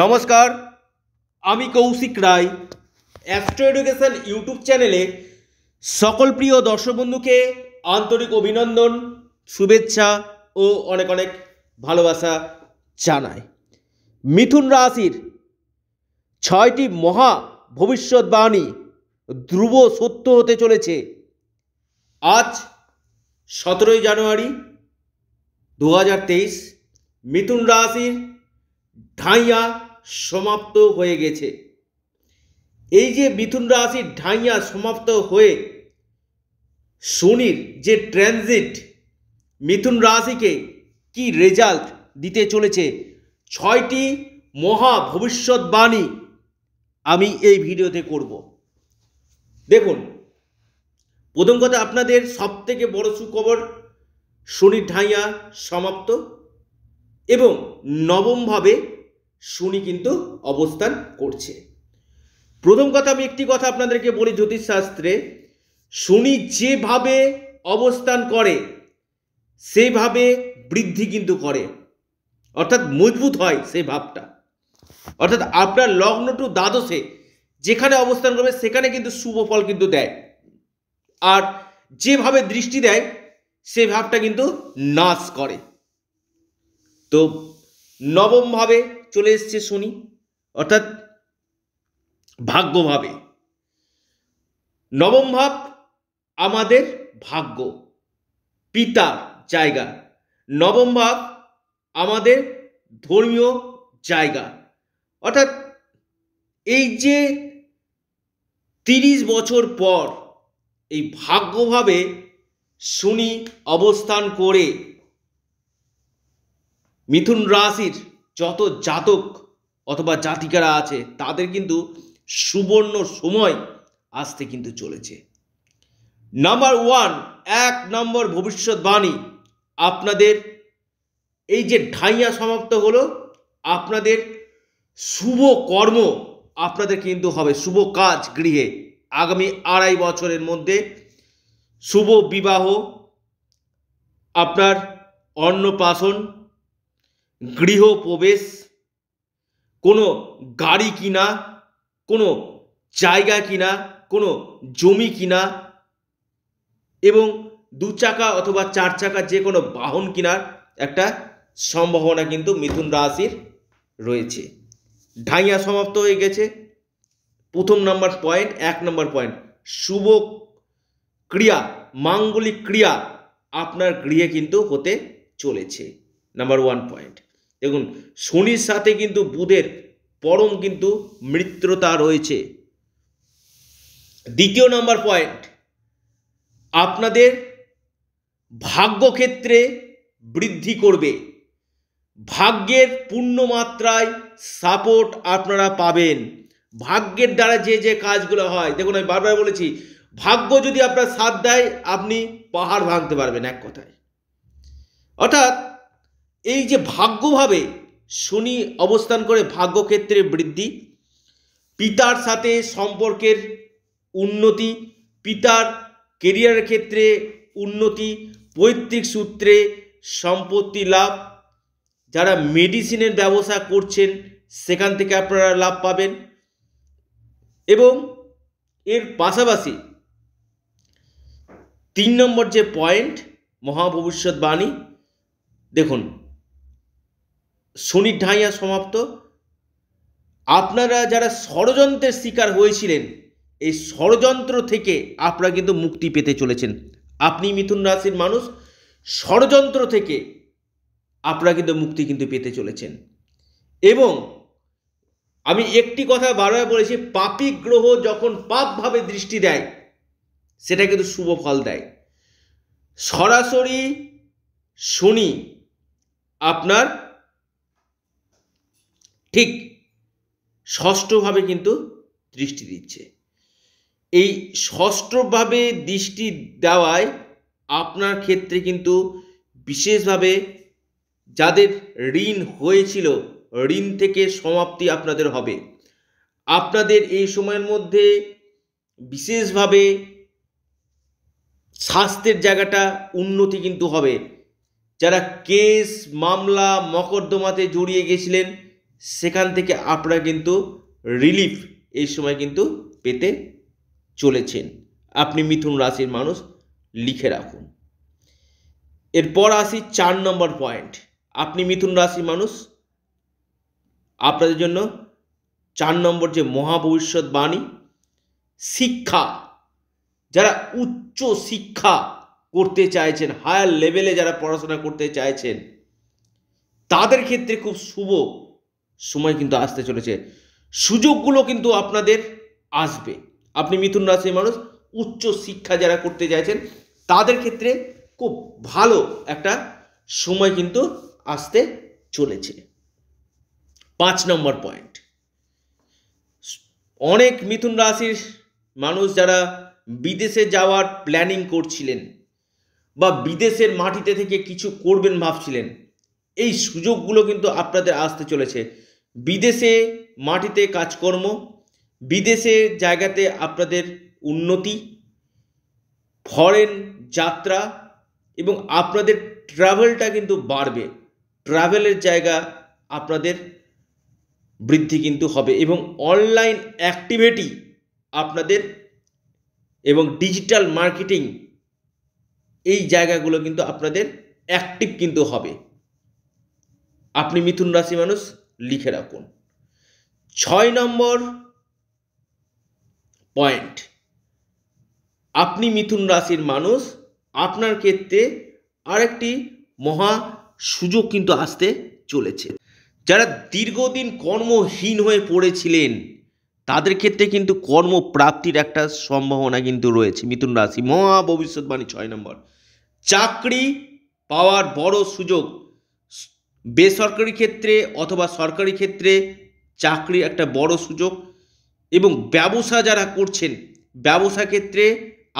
নমস্কার আমি Koushik Roy astro education YouTube চ্যানেলে সকল প্রিয় দর্শক বন্ধুকে আন্তরিক অভিনন্দন শুভেচ্ছা ও অনেক অনেক ভালোবাসা জানাই মিথুন রাশির ছয়টি মহা ভবিষ্যৎবাণী ধ্রুব সত্য হতে চলেছে আজ সতেরোই জানুয়ারি দু মিথুন রাশির ঢাইয়া সমাপ্ত হয়ে গেছে এই যে মিথুন রাশির ঢাইয়া সমাপ্ত হয়ে শনির যে ট্রানজিট মিথুন রাশিকে কি রেজাল্ট দিতে চলেছে ছয়টি মহা ভবিষ্যৎবাণী আমি এই ভিডিওতে করব দেখুন প্রথম কথা আপনাদের সব থেকে বড় সুখবর শনির ঢাইয়া সমাপ্ত এবং নবমভাবে শনি কিন্তু অবস্থান করছে প্রথম কথা আমি একটি কথা আপনাদেরকে বলি জ্যোতিষশাস্ত্রে শনি যেভাবে অবস্থান করে সেইভাবে বৃদ্ধি কিন্তু করে অর্থাৎ মজবুত হয় সেই ভাবটা অর্থাৎ আপনার লগ্ন টু দ্বাদশে যেখানে অবস্থান করবে সেখানে কিন্তু শুভ ফল কিন্তু দেয় আর যেভাবে দৃষ্টি দেয় সে ভাবটা কিন্তু নাশ করে তো নবমভাবে চলে এসছে শনি অর্থাৎ ভাগ্যভাবে নবম ভাব আমাদের ভাগ্য পিতা জায়গা নবম ভাব আমাদের ধর্মীয় জায়গা অর্থাৎ এই যে তিরিশ বছর পর এই ভাগ্যভাবে শনি অবস্থান করে মিথুন রাশির যত জাতক অথবা জাতিকারা আছে তাদের কিন্তু সুবর্ণ সময় আসতে কিন্তু চলেছে নাম্বার ওয়ান এক নম্বর ভবিষ্যৎবাণী আপনাদের এই যে ঢাইয়া সমাপ্ত হলো আপনাদের শুভ কর্ম আপনাদের কিন্তু হবে শুভ কাজ গৃহে আগামী আড়াই বছরের মধ্যে শুভ বিবাহ আপনার অন্নপ্রাশন গৃহপ্রবেশ কোনো গাড়ি কিনা কোনো জায়গা কিনা কোনো জমি কিনা এবং দু চাকা অথবা চার চাকা যে কোনো বাহন কিনার একটা সম্ভাবনা কিন্তু মিথুন রাশির রয়েছে ঢাইয়া সমাপ্ত হয়ে গেছে প্রথম নাম্বার পয়েন্ট এক নম্বর পয়েন্ট শুভ ক্রিয়া মাঙ্গলিক ক্রিয়া আপনার গৃহে কিন্তু হতে চলেছে নাম্বার ওয়ান পয়েন্ট দেখুন শনির সাথে কিন্তু বুধের পরম কিন্তু মিত্রতা রয়েছে দ্বিতীয় নাম্বার পয়েন্ট আপনাদের ভাগ্যক্ষেত্রে বৃদ্ধি করবে ভাগ্যের পূর্ণ মাত্রায় সাপোর্ট আপনারা পাবেন ভাগ্যের দ্বারা যে যে কাজগুলো হয় দেখুন আমি বারবার বলেছি ভাগ্য যদি আপনার সাথ দেয় আপনি পাহাড় ভাঙতে পারবেন এক কথায় অর্থাৎ এই যে ভাগ্যভাবে শনি অবস্থান করে ভাগ্যক্ষেত্রে বৃদ্ধি পিতার সাথে সম্পর্কের উন্নতি পিতার কেরিয়ারের ক্ষেত্রে উন্নতি পৈতৃক সূত্রে সম্পত্তি লাভ যারা মেডিসিনের ব্যবসা করছেন সেখান থেকে আপনারা লাভ পাবেন এবং এর পাশাপাশি তিন নম্বর যে পয়েন্ট বাণী দেখুন শনির ঢাইয়া সমাপ্ত আপনারা যারা ষড়যন্ত্রের শিকার হয়েছিলেন এই ষড়যন্ত্র থেকে আপনারা কিন্তু মুক্তি পেতে চলেছেন আপনি মিথুন রাশির মানুষ ষড়যন্ত্র থেকে আপনারা কিন্তু মুক্তি কিন্তু পেতে চলেছেন এবং আমি একটি কথা বারবার বলেছি পাপি গ্রহ যখন পাপভাবে দৃষ্টি দেয় সেটা কিন্তু শুভ ফল দেয় সরাসরি শনি আপনার ঠিক ষষ্ঠভাবে কিন্তু দৃষ্টি দিচ্ছে এই ষষ্ঠভাবে দৃষ্টি দেওয়ায় আপনার ক্ষেত্রে কিন্তু বিশেষভাবে যাদের ঋণ হয়েছিল ঋণ থেকে সমাপ্তি আপনাদের হবে আপনাদের এই সময়ের মধ্যে বিশেষভাবে স্বাস্থ্যের জায়গাটা উন্নতি কিন্তু হবে যারা কেস মামলা মকদ্দমাতে জড়িয়ে গেছিলেন সেখান থেকে আপনারা কিন্তু রিলিফ এই সময় কিন্তু পেতে চলেছেন আপনি মিথুন রাশির মানুষ লিখে রাখুন এরপর আসি চার নম্বর পয়েন্ট আপনি মিথুন রাশির মানুষ আপনাদের জন্য চার নম্বর যে বাণী শিক্ষা যারা উচ্চ শিক্ষা করতে চাইছেন হায়ার লেভেলে যারা পড়াশোনা করতে চাইছেন তাদের ক্ষেত্রে খুব শুভ সময় কিন্তু আসতে চলেছে সুযোগগুলো কিন্তু আপনাদের আসবে আপনি মিথুন রাশির মানুষ উচ্চ শিক্ষা যারা করতে চাইছেন তাদের ক্ষেত্রে খুব ভালো একটা সময় কিন্তু আসতে চলেছে পাঁচ নম্বর পয়েন্ট অনেক মিথুন রাশির মানুষ যারা বিদেশে যাওয়ার প্ল্যানিং করছিলেন বা বিদেশের মাটিতে থেকে কিছু করবেন ভাবছিলেন এই সুযোগগুলো কিন্তু আপনাদের আসতে চলেছে বিদেশে মাটিতে কাজকর্ম বিদেশের জায়গাতে আপনাদের উন্নতি ফরেন যাত্রা এবং আপনাদের ট্রাভেলটা কিন্তু বাড়বে ট্রাভেলের জায়গা আপনাদের বৃদ্ধি কিন্তু হবে এবং অনলাইন অ্যাক্টিভিটি আপনাদের এবং ডিজিটাল মার্কেটিং এই জায়গাগুলো কিন্তু আপনাদের অ্যাক্টিভ কিন্তু হবে আপনি মিথুন রাশি মানুষ লিখে রাখুন ছয় নম্বর পয়েন্ট আপনি মিথুন রাশির মানুষ আপনার ক্ষেত্রে আরেকটি মহা সুযোগ কিন্তু আসতে চলেছে যারা দীর্ঘদিন কর্মহীন হয়ে পড়েছিলেন তাদের ক্ষেত্রে কিন্তু কর্মপ্রাপ্তির একটা সম্ভাবনা কিন্তু রয়েছে মিথুন রাশি মহা ভবিষ্যৎবাণী ছয় নম্বর চাকরি পাওয়ার বড় সুযোগ বেসরকারি ক্ষেত্রে অথবা সরকারি ক্ষেত্রে চাকরির একটা বড় সুযোগ এবং ব্যবসা যারা করছেন ব্যবসা ক্ষেত্রে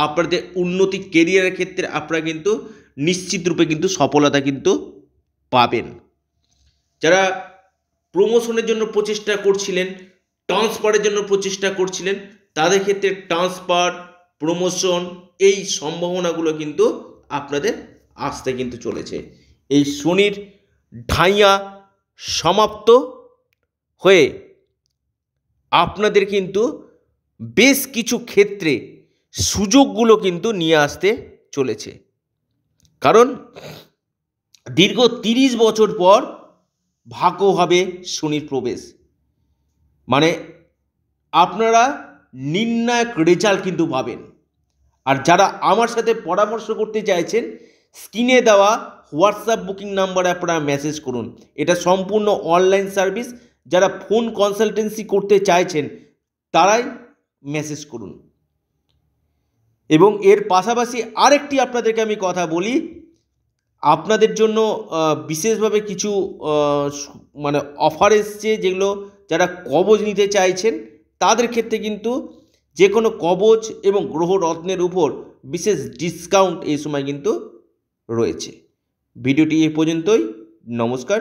আপনাদের উন্নতি কেরিয়ারের ক্ষেত্রে আপনারা কিন্তু নিশ্চিত রূপে কিন্তু সফলতা কিন্তু পাবেন যারা প্রমোশনের জন্য প্রচেষ্টা করছিলেন ট্রান্সফারের জন্য প্রচেষ্টা করছিলেন তাদের ক্ষেত্রে ট্রান্সফার প্রমোশন এই সম্ভাবনাগুলো কিন্তু আপনাদের আসতে কিন্তু চলেছে এই শনির ঢাইয়া সমাপ্ত হয়ে আপনাদের কিন্তু বেশ কিছু ক্ষেত্রে সুযোগগুলো কিন্তু নিয়ে আসতে চলেছে কারণ দীর্ঘ তিরিশ বছর পর ভাগ্য হবে শনির প্রবেশ মানে আপনারা নির্ণায়ক রেজাল্ট কিন্তু পাবেন আর যারা আমার সাথে পরামর্শ করতে চাইছেন স্ক্রিনে দেওয়া হোয়াটসঅ্যাপ বুকিং নাম্বারে আপনারা মেসেজ করুন এটা সম্পূর্ণ অনলাইন সার্ভিস যারা ফোন কনসালটেন্সি করতে চাইছেন তারাই মেসেজ করুন এবং এর পাশাপাশি আরেকটি আপনাদেরকে আমি কথা বলি আপনাদের জন্য বিশেষভাবে কিছু মানে অফার এসছে যেগুলো যারা কবজ নিতে চাইছেন তাদের ক্ষেত্রে কিন্তু যে কোনো কবজ এবং গ্রহ রত্নের উপর বিশেষ ডিসকাউন্ট এই সময় কিন্তু রয়েছে ভিডিওটি এ পর্যন্তই নমস্কার